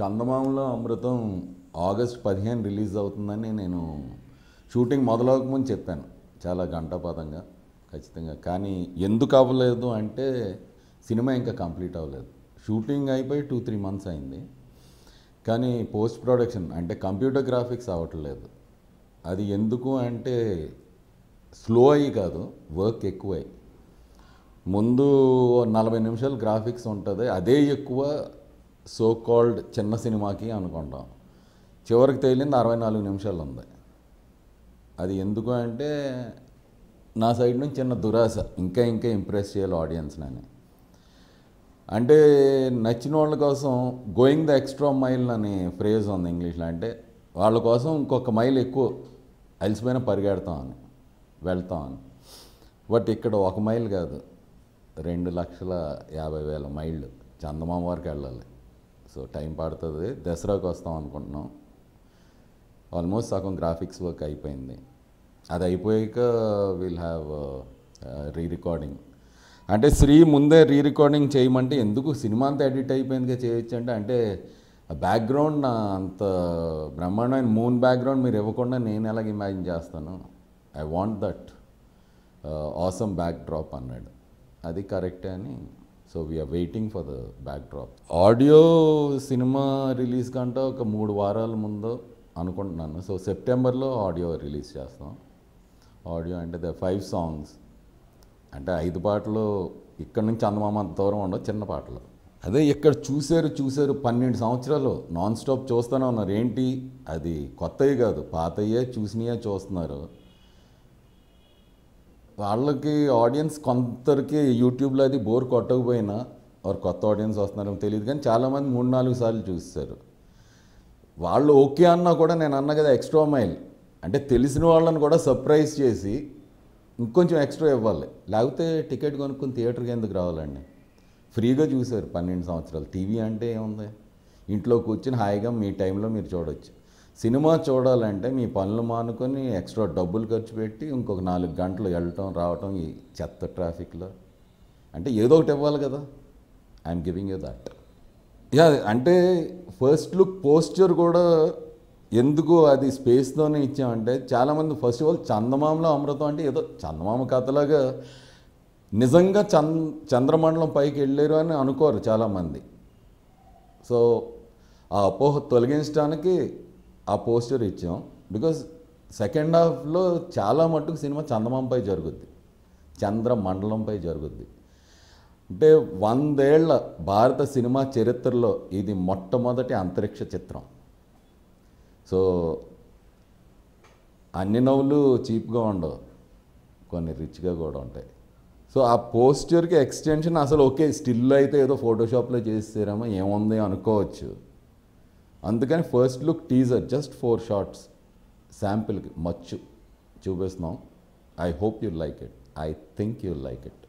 చందమామలో అమృతం August పదిహేను release అవుతుందని నేను షూటింగ్ మొదలవకముందు చెప్పాను చాలా గంటపాతంగా ఖచ్చితంగా కానీ ఎందుకు అవ్వలేదు అంటే సినిమా ఇంకా కంప్లీట్ అవ్వలేదు షూటింగ్ అయిపోయి టూ త్రీ మంత్స్ అయింది కానీ పోస్ట్ ప్రొడక్షన్ అంటే కంప్యూటర్ గ్రాఫిక్స్ అవ్వట్లేదు అది ఎందుకు అంటే స్లో అయ్యి కాదు వర్క్ ఎక్కువై ముందు నలభై నిమిషాలు గ్రాఫిక్స్ ఉంటుంది అదే ఎక్కువ సో కాల్డ్ చిన్న సినిమాకి అనుకుంటాం చివరికి తేలింది అరవై నాలుగు నిమిషాలు ఉంది అది ఎందుకు అంటే నా సైడ్ నుంచి చిన్న దురాశ ఇంకా ఇంకా ఇంప్రెస్ చేయాలి ఆడియన్స్ అని అంటే నచ్చిన వాళ్ళ కోసం గోయింగ్ ద ఎక్స్ట్రా మైల్ అని ఫ్రేజ్ ఉంది ఇంగ్లీష్లో అంటే వాళ్ళ కోసం ఇంకొక మైల్ ఎక్కువ అలిసిపోయిన పరిగెడతాం అని వెళ్తాం అని బట్ ఇక్కడ ఒక మైల్ కాదు రెండు లక్షల యాభై వేల మైళ్ళు చందమామ వారికి వెళ్ళాలి సో టైం పడుతుంది దసరాకు వస్తాం అనుకుంటున్నాం ఆల్మోస్ట్ సగం గ్రాఫిక్స్ వర్క్ అయిపోయింది అది అయిపోయాక విల్ హ్యావ్ రీ రికార్డింగ్ అంటే శ్రీ ముందే రీ రికార్డింగ్ చేయమంటే ఎందుకు సినిమా అంతా ఎడిట్ అయిపోయిందిగా చేయొచ్చు అంటే అంటే బ్యాక్గ్రౌండ్ నా అంత బ్రహ్మాండమైన మూన్ బ్యాక్గ్రౌండ్ మీరు ఇవ్వకుండా నేను ఎలాగ ఇమాజిన్ చేస్తాను I want that awesome backdrop అన్నాడు అది కరెక్టే అని so we are waiting for the backdrop audio cinema release కంటే ఒక మూడు వారాల ముందు అనుకుంటున్నాను సో సెప్టెంబర్లో ఆడియో రిలీజ్ చేస్తాం ఆడియో అంటే ద ఫైవ్ సాంగ్స్ అంటే ఐదు పాటలు ఇక్కడ నుంచి అందమామ అంత దూరం ఉండవు చిన్న పాటలు అదే ఇక్కడ చూశారు చూశారు పన్నెండు సంవత్సరాలు నాన్ స్టాప్ చూస్తూనే ఉన్నారు ఏంటి అది కొత్తవి కాదు పాతయ్యే చూసినయే చూస్తున్నారు వాళ్ళకి ఆడియన్స్ కొందరికి యూట్యూబ్లో అది బోర్ కొట్టకపోయినా వారు కొత్త ఆడియన్స్ వస్తున్నారో తెలియదు కానీ చాలామంది మూడు నాలుగు సార్లు చూస్తారు వాళ్ళు ఓకే అన్నా కూడా నేను అన్నా కదా ఎక్స్ట్రా మైల్ అంటే తెలిసిన వాళ్ళని కూడా సర్ప్రైజ్ చేసి ఇంకొంచెం ఎక్స్ట్రా ఇవ్వాలి లేకపోతే టికెట్ కొనుక్కుని థియేటర్కి ఎందుకు రావాలండి ఫ్రీగా చూశారు పన్నెండు సంవత్సరాలు టీవీ అంటే ఏముంది ఇంట్లో కూర్చొని హాయిగా మీ టైంలో మీరు చూడవచ్చు సినిమా చూడాలంటే మీ పనులు మానుకొని ఎక్స్ట్రా డబ్బులు ఖర్చు పెట్టి ఇంకొక నాలుగు గంటలు వెళ్ళటం రావటం ఈ చెత్త ట్రాఫిక్లో అంటే ఏదో ఒకటి ఇవ్వాలి కదా I'm giving you that yeah అంటే ఫస్ట్ లుక్ పోస్చర్ కూడా ఎందుకు అది స్పేస్తోనే ఇచ్చామంటే చాలామంది ఫస్ట్ ఆఫ్ ఆల్ చందమామలో అమృతం అంటే ఏదో చందమామ కథలాగా నిజంగా చంద చంద్రమండలం పైకి వెళ్ళారు అని అనుకోరు చాలామంది సో ఆ అపోహ తొలగించడానికి ఆ పోస్టర్ ఇచ్చాం బికాజ్ సెకండ్ హాఫ్లో చాలా మట్టుకు సినిమా చందమంపై జరుగుద్ది చంద్ర మండలంపై జరుగుద్ది అంటే వందేళ్ల భారత సినిమా చరిత్రలో ఇది మొట్టమొదటి అంతరిక్ష చిత్రం సో అన్ని నవ్వులు చీప్గా ఉండవు కొన్ని రిచ్గా కూడా ఉంటాయి సో ఆ పోస్టర్కి ఎక్స్టెన్షన్ అసలు ఓకే స్టిల్ అయితే ఏదో ఫోటోషాప్లో చేస్తారేమో ఏముంది అనుకోవచ్చు అందుకని first look teaser just four shorts శాంపిల్కి మచ్చు చూపిస్తున్నాం I hope you like it I think you like it